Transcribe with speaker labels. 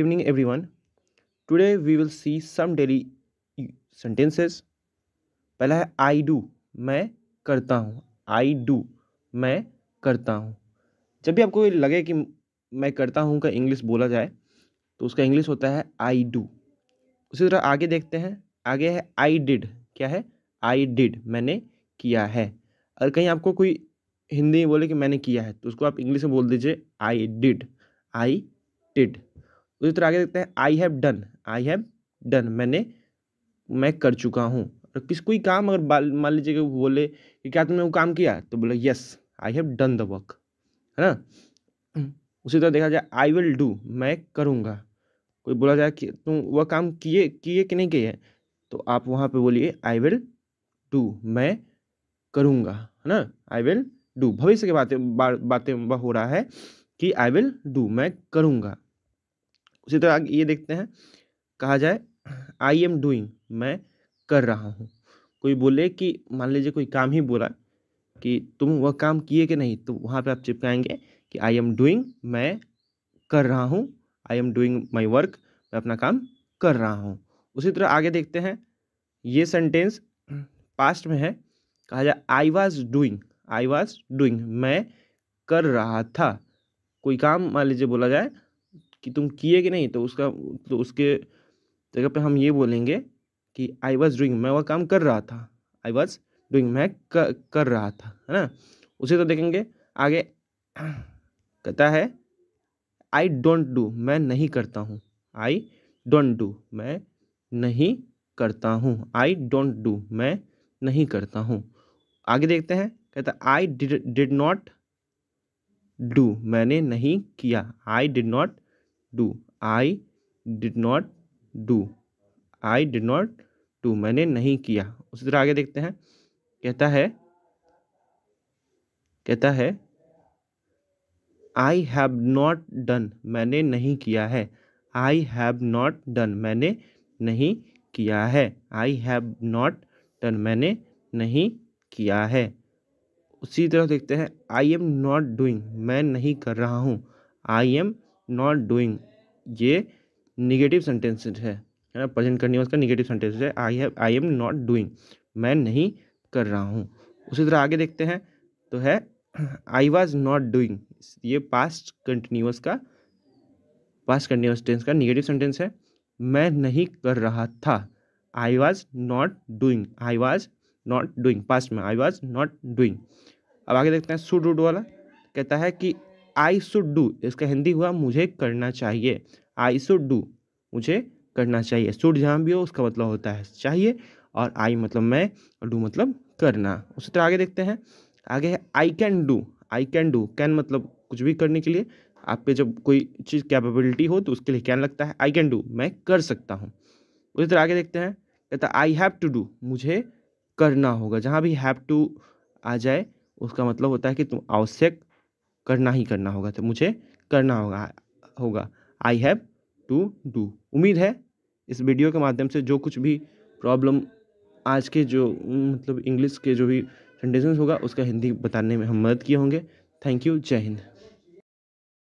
Speaker 1: evening everyone today we will see some daily sentences पहला है I do मैं करता हूँ आई डू मैं करता हूँ जब भी आपको लगे कि मैं करता हूँ का इंग्लिश बोला जाए तो उसका इंग्लिश होता है आई डू उसी तरह आगे देखते हैं आगे है आई डिड क्या है आई डिड मैंने किया है अगर कहीं आपको कोई हिंदी बोले कि मैंने किया है तो उसको आप इंग्लिश में बोल दीजिए आई डिड आई डिड उसी तरह तो आगे देखते हैं I have done I have done मैंने मैं कर चुका हूँ किस कोई काम अगर मान लीजिए कि बोले कि क्या तुमने वो काम किया तो बोले yes I have done the work है ना उसी तरह देखा जाए आई विल डू मैं करूँगा कोई बोला जाए कि तुम वह काम किए किए कि नहीं किए तो आप वहाँ पे बोलिए आई विल डू मैं करूँगा है ना आई विल डू भविष्य के बातें बातें बा, हो रहा है कि आई विल डू मैं करूँगा उसी तरह ये देखते हैं कहा जाए आई एम डूइंग मैं कर रहा हूँ कोई बोले कि मान लीजिए कोई काम ही बोला कि तुम वह काम किए कि नहीं तो वहाँ पे आप चिपकाएंगे कि आई एम डूइंग मैं कर रहा हूँ I am doing my work मैं अपना काम कर रहा हूँ उसी तरह आगे देखते हैं ये सेंटेंस पास्ट में है कहा जाए I was doing I was doing मैं कर रहा था कोई काम मान लीजिए बोला जाए कि तुम किए कि नहीं तो उसका तो उसके जगह पे हम ये बोलेंगे कि आई वॉज डूइंग मैं वह काम कर रहा था आई वॉज डूइंग मैं कर, कर रहा था है ना उसे तो देखेंगे आगे कहता है आई डोंट डू मैं नहीं करता हूँ आई डोंट डू मैं नहीं करता हूँ आई डोंट डू मैं नहीं करता हूँ आगे देखते हैं कहता आई डिड नॉट डू मैंने नहीं किया I did not do I did not do I did not do मैंने नहीं किया उसी तरह आगे देखते हैं कहता है कहता है आई हैव नॉट डन मैंने नहीं किया है आई हैव नॉट डन मैंने नहीं किया है आई हैव नॉट डन मैंने नहीं किया है उसी तरह देखते हैं आई एम नॉट डूइंग मैं नहीं कर रहा हूँ आई एम नॉट डूइंग ये निगेटिव सेंटेंस है है ना प्रजेंट कंटिन्यूस का निगेटिव सेंटेंस है I have I am not doing मैं नहीं कर रहा हूँ उसी तरह आगे देखते हैं तो है आई वॉज नॉट डूइंग ये पास्ट कंटिन्यूस का पास्ट कंटिन्यूस टेंस का निगेटिव सेंटेंस है मैं नहीं कर रहा था I was not doing I was not doing past में आई वॉज नॉट डूइंग अब आगे देखते हैं सुड रूड वाला कहता है कि आई शुड डू इसका हिंदी हुआ मुझे करना चाहिए आई शुड डू मुझे करना चाहिए शुड जहाँ भी हो उसका मतलब होता है चाहिए और आई मतलब मैं और डू मतलब करना उसी तरह आगे देखते हैं आगे है I can do I can do can मतलब कुछ भी करने के लिए आप पे जब कोई चीज़ कैपेबिलिटी हो तो उसके लिए कैन लगता है आई कैन डू मैं कर सकता हूँ उसी तरह आगे देखते हैं कहता आई हैव टू डू मुझे करना होगा जहाँ भी हैव टू आ जाए उसका मतलब होता है कि तुम आवश्यक करना ही करना होगा तो मुझे करना होगा होगा आई हैव टू डू उम्मीद है इस वीडियो के माध्यम से जो कुछ भी प्रॉब्लम आज के जो मतलब इंग्लिश के जो भी सेंटेंसेस होगा उसका हिंदी बताने में हम मदद किए होंगे थैंक यू जय हिंद